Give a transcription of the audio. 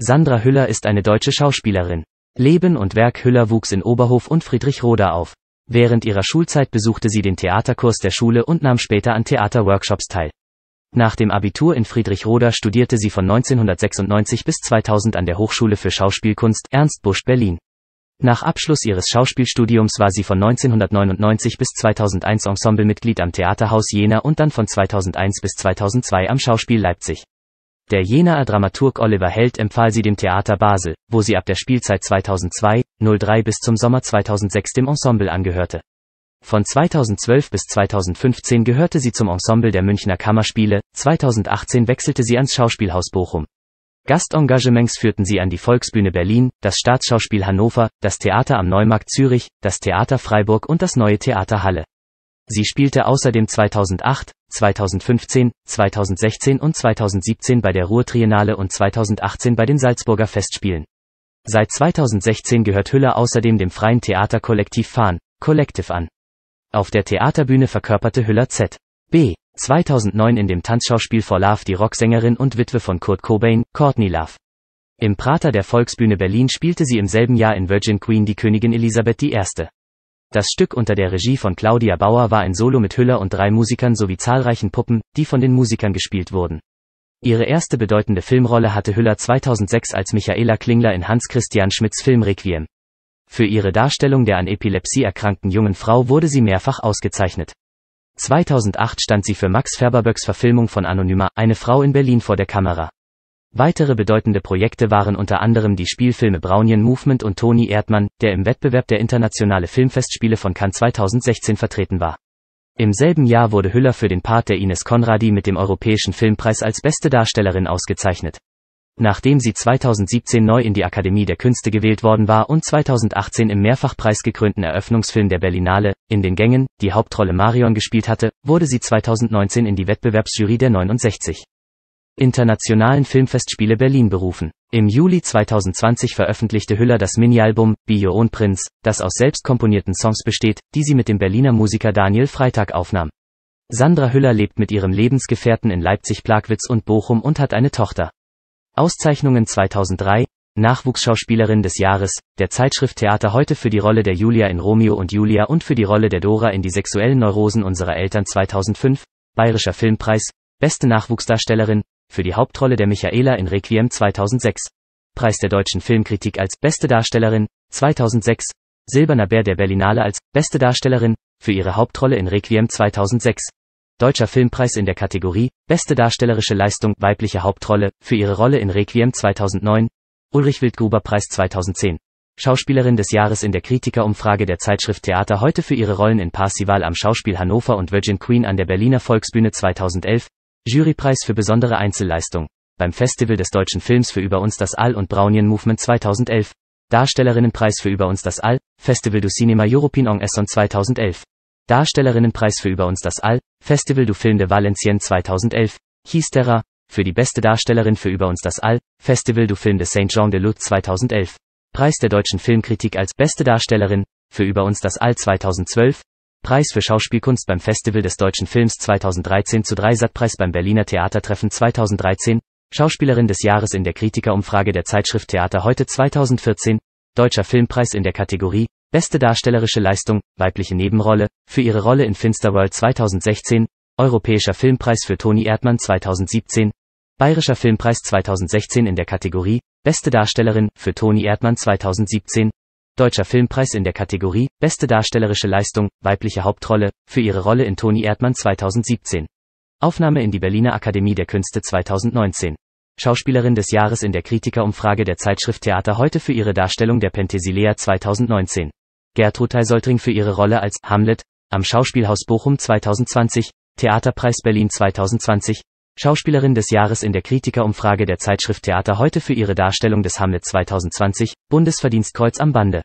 Sandra Hüller ist eine deutsche Schauspielerin. Leben und Werk Hüller wuchs in Oberhof und Friedrichroda auf. Während ihrer Schulzeit besuchte sie den Theaterkurs der Schule und nahm später an Theaterworkshops teil. Nach dem Abitur in Friedrichroda studierte sie von 1996 bis 2000 an der Hochschule für Schauspielkunst Ernst Busch Berlin. Nach Abschluss ihres Schauspielstudiums war sie von 1999 bis 2001 Ensemblemitglied am Theaterhaus Jena und dann von 2001 bis 2002 am Schauspiel Leipzig. Der Jenaer Dramaturg Oliver Held empfahl sie dem Theater Basel, wo sie ab der Spielzeit 2002-03 bis zum Sommer 2006 dem Ensemble angehörte. Von 2012 bis 2015 gehörte sie zum Ensemble der Münchner Kammerspiele, 2018 wechselte sie ans Schauspielhaus Bochum. Gastengagements führten sie an die Volksbühne Berlin, das Staatsschauspiel Hannover, das Theater am Neumarkt Zürich, das Theater Freiburg und das Neue Theater Halle. Sie spielte außerdem 2008, 2015, 2016 und 2017 bei der Ruhrtriennale und 2018 bei den Salzburger Festspielen. Seit 2016 gehört Hüller außerdem dem freien Theaterkollektiv Fahn, Collective an. Auf der Theaterbühne verkörperte Hüller Z. B. 2009 in dem Tanzschauspiel For Love die Rocksängerin und Witwe von Kurt Cobain, Courtney Love. Im Prater der Volksbühne Berlin spielte sie im selben Jahr in Virgin Queen die Königin Elisabeth I. Das Stück unter der Regie von Claudia Bauer war ein Solo mit Hüller und drei Musikern sowie zahlreichen Puppen, die von den Musikern gespielt wurden. Ihre erste bedeutende Filmrolle hatte Hüller 2006 als Michaela Klingler in Hans Christian Schmidts Film Requiem. Für ihre Darstellung der an Epilepsie erkrankten jungen Frau wurde sie mehrfach ausgezeichnet. 2008 stand sie für Max Färberböcks Verfilmung von Anonymer, eine Frau in Berlin vor der Kamera. Weitere bedeutende Projekte waren unter anderem die Spielfilme Brownian Movement und Toni Erdmann, der im Wettbewerb der Internationale Filmfestspiele von Cannes 2016 vertreten war. Im selben Jahr wurde Hüller für den Part der Ines Konradi mit dem Europäischen Filmpreis als beste Darstellerin ausgezeichnet. Nachdem sie 2017 neu in die Akademie der Künste gewählt worden war und 2018 im Mehrfachpreis gekrönten Eröffnungsfilm der Berlinale, in den Gängen, die Hauptrolle Marion gespielt hatte, wurde sie 2019 in die Wettbewerbsjury der 69. Internationalen Filmfestspiele Berlin berufen. Im Juli 2020 veröffentlichte Hüller das Mini-Album Be Your Own Prince, das aus selbst komponierten Songs besteht, die sie mit dem Berliner Musiker Daniel Freitag aufnahm. Sandra Hüller lebt mit ihrem Lebensgefährten in Leipzig-Plagwitz und Bochum und hat eine Tochter. Auszeichnungen 2003, Nachwuchsschauspielerin des Jahres, der Zeitschrift Theater heute für die Rolle der Julia in Romeo und Julia und für die Rolle der Dora in die sexuellen Neurosen unserer Eltern 2005, Bayerischer Filmpreis, beste Nachwuchsdarstellerin, für die Hauptrolle der Michaela in Requiem 2006. Preis der deutschen Filmkritik als Beste Darstellerin 2006. Silberner Bär der Berlinale als Beste Darstellerin für ihre Hauptrolle in Requiem 2006. Deutscher Filmpreis in der Kategorie Beste darstellerische Leistung weibliche Hauptrolle für ihre Rolle in Requiem 2009. Ulrich Wildgruber Preis 2010. Schauspielerin des Jahres in der Kritikerumfrage der Zeitschrift Theater heute für ihre Rollen in Parsival am Schauspiel Hannover und Virgin Queen an der Berliner Volksbühne 2011, Jurypreis für besondere Einzelleistung. Beim Festival des deutschen Films für Über uns das All und Brownian Movement 2011. Darstellerinnenpreis für Über uns das All, Festival du Cinema European en Esson 2011. Darstellerinnenpreis für Über uns das All, Festival du Film de Valenciennes 2011. Histera, für die beste Darstellerin für Über uns das All, Festival du Film de Saint-Jean de Luz 2011. Preis der deutschen Filmkritik als beste Darstellerin, für Über uns das All 2012, Preis für Schauspielkunst beim Festival des deutschen Films 2013 zu Dreisatpreis beim Berliner Theatertreffen 2013, Schauspielerin des Jahres in der Kritikerumfrage der Zeitschrift Theater heute 2014, Deutscher Filmpreis in der Kategorie Beste darstellerische Leistung, weibliche Nebenrolle, für ihre Rolle in Finsterworld 2016, Europäischer Filmpreis für Toni Erdmann 2017, Bayerischer Filmpreis 2016 in der Kategorie Beste Darstellerin für Toni Erdmann 2017, Deutscher Filmpreis in der Kategorie Beste darstellerische Leistung, weibliche Hauptrolle, für ihre Rolle in Toni Erdmann 2017. Aufnahme in die Berliner Akademie der Künste 2019. Schauspielerin des Jahres in der Kritikerumfrage der Zeitschrift Theater heute für ihre Darstellung der Penthesilea 2019. Gertrud Soltring für ihre Rolle als Hamlet am Schauspielhaus Bochum 2020, Theaterpreis Berlin 2020, Schauspielerin des Jahres in der Kritikerumfrage der Zeitschrift Theater heute für ihre Darstellung des Hamlet 2020, Bundesverdienstkreuz am Bande